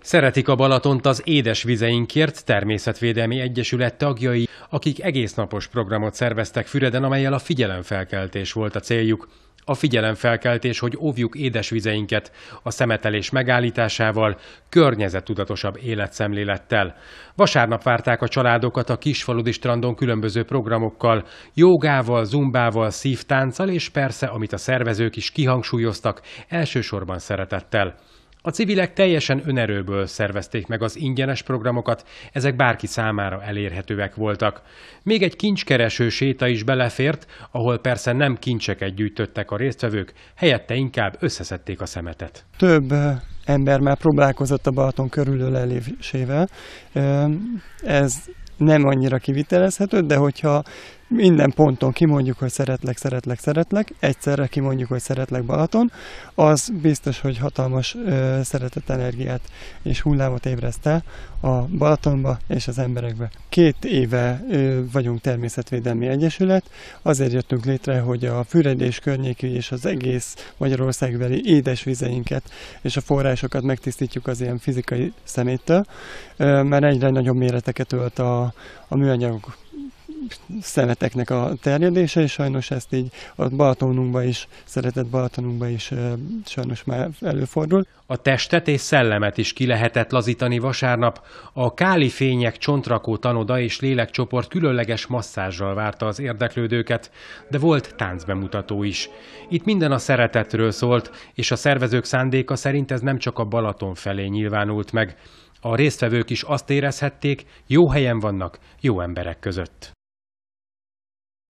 Szeretik a Balatont az Vizeinkért Természetvédelmi Egyesület tagjai, akik egésznapos programot szerveztek Füreden, amelyel a figyelemfelkeltés volt a céljuk. A figyelemfelkeltés, hogy óvjuk édesvizeinket a szemetelés megállításával, környezettudatosabb életszemlélettel. Vasárnap várták a családokat a kisfaludi strandon különböző programokkal, jogával, zumbával, szívtánccal és persze, amit a szervezők is kihangsúlyoztak, elsősorban szeretettel. A civilek teljesen önerőből szervezték meg az ingyenes programokat, ezek bárki számára elérhetőek voltak. Még egy kincskereső séta is belefért, ahol persze nem kincseket gyűjtöttek a résztvevők, helyette inkább összeszedték a szemetet. Több eh, ember már próbálkozott a Balaton körülölelésével. Eh, ez nem annyira kivitelezhető, de hogyha minden ponton kimondjuk, hogy szeretlek, szeretlek, szeretlek, egyszerre kimondjuk, hogy szeretlek Balaton, az biztos, hogy hatalmas ö, szeretet energiát és hullámot ébreszt el a Balatonba és az emberekbe. Két éve ö, vagyunk természetvédelmi egyesület, azért jöttünk létre, hogy a füredés környéki és az egész Magyarországbeli édesvizeinket és a forrásokat megtisztítjuk az ilyen fizikai szeméttől, ö, mert egyre nagyobb méreteket ölt a, a műanyagok szereteknek a terjedése, és sajnos ezt így a Balatonunkba is, szeretett Balatonunkba is sajnos már előfordul. A testet és szellemet is ki lehetett lazítani vasárnap. A Káli Fények csontrakó tanoda és lélekcsoport különleges masszázsral várta az érdeklődőket, de volt táncbemutató is. Itt minden a szeretetről szólt, és a szervezők szándéka szerint ez nem csak a Balaton felé nyilvánult meg. A résztvevők is azt érezhették, jó helyen vannak, jó emberek között.